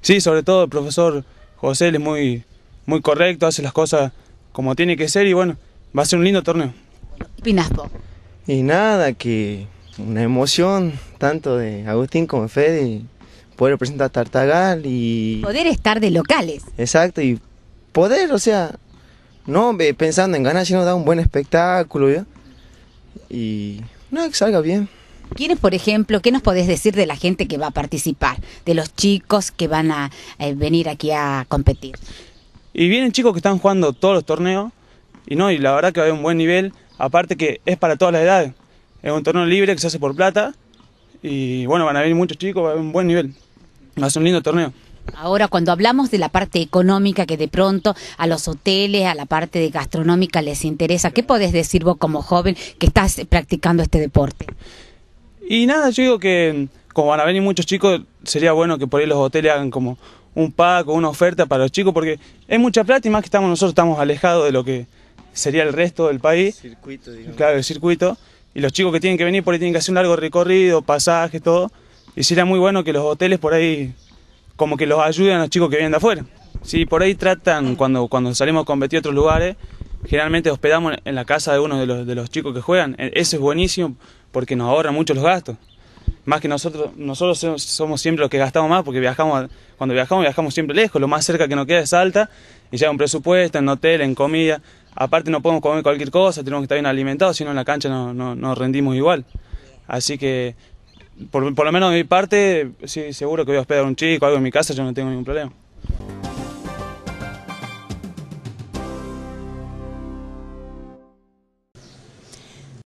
Sí, sobre todo el profesor José es muy, muy correcto, hace las cosas como tiene que ser y bueno, va a ser un lindo torneo. ¿Qué Y nada, que una emoción tanto de Agustín como de Fede, poder presentar a Tartagal y... Poder estar de locales. Exacto, y poder, o sea, no pensando en ganar, sino dar un buen espectáculo, Y no, que salga bien. ¿Quiénes, por ejemplo, qué nos podés decir de la gente que va a participar, de los chicos que van a eh, venir aquí a competir? Y vienen chicos que están jugando todos los torneos y no, y la verdad que va a haber un buen nivel, aparte que es para todas las edades. Es un torneo libre que se hace por plata y bueno, van a venir muchos chicos, va a haber un buen nivel. Va a ser un lindo torneo. Ahora, cuando hablamos de la parte económica, que de pronto a los hoteles, a la parte de gastronómica les interesa, ¿qué podés decir vos como joven que estás practicando este deporte? Y nada, yo digo que mm, como van a venir muchos chicos, sería bueno que por ahí los hoteles hagan como un pack o una oferta para los chicos, porque es mucha plata y más que estamos nosotros estamos alejados de lo que sería el resto del país. Circuito, digamos. Claro, el circuito. Y los chicos que tienen que venir por ahí tienen que hacer un largo recorrido, pasajes, todo. Y sería muy bueno que los hoteles por ahí como que los ayuden a los chicos que vienen de afuera. sí por ahí tratan, cuando, cuando salimos a competir a otros lugares, generalmente hospedamos en la casa de uno de los, de los chicos que juegan. E, Eso es buenísimo porque nos ahorra mucho los gastos. Más que nosotros, nosotros somos siempre los que gastamos más porque viajamos, cuando viajamos, viajamos siempre lejos. Lo más cerca que nos queda es Salta y ya un presupuesto en hotel, en comida. Aparte no podemos comer cualquier cosa, tenemos que estar bien alimentados, si no en la cancha no, no, rendimos igual. Así que, por, lo menos de mi parte, sí, seguro que voy a hospedar a un chico, algo en mi casa, yo no tengo ningún problema.